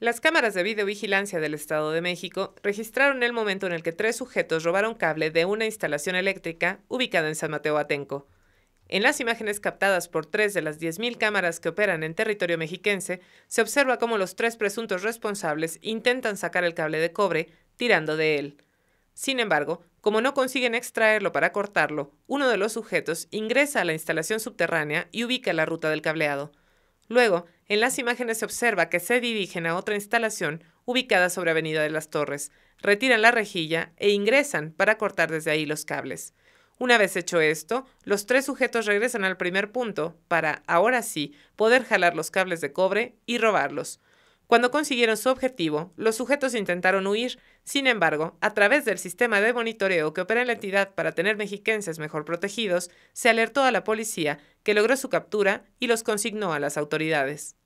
Las cámaras de videovigilancia del Estado de México registraron el momento en el que tres sujetos robaron cable de una instalación eléctrica ubicada en San Mateo Atenco. En las imágenes captadas por tres de las 10.000 cámaras que operan en territorio mexiquense, se observa cómo los tres presuntos responsables intentan sacar el cable de cobre tirando de él. Sin embargo, como no consiguen extraerlo para cortarlo, uno de los sujetos ingresa a la instalación subterránea y ubica la ruta del cableado. Luego, en las imágenes se observa que se dirigen a otra instalación ubicada sobre Avenida de las Torres, retiran la rejilla e ingresan para cortar desde ahí los cables. Una vez hecho esto, los tres sujetos regresan al primer punto para, ahora sí, poder jalar los cables de cobre y robarlos. Cuando consiguieron su objetivo, los sujetos intentaron huir, sin embargo, a través del sistema de monitoreo que opera la entidad para tener mexiquenses mejor protegidos, se alertó a la policía, que logró su captura y los consignó a las autoridades.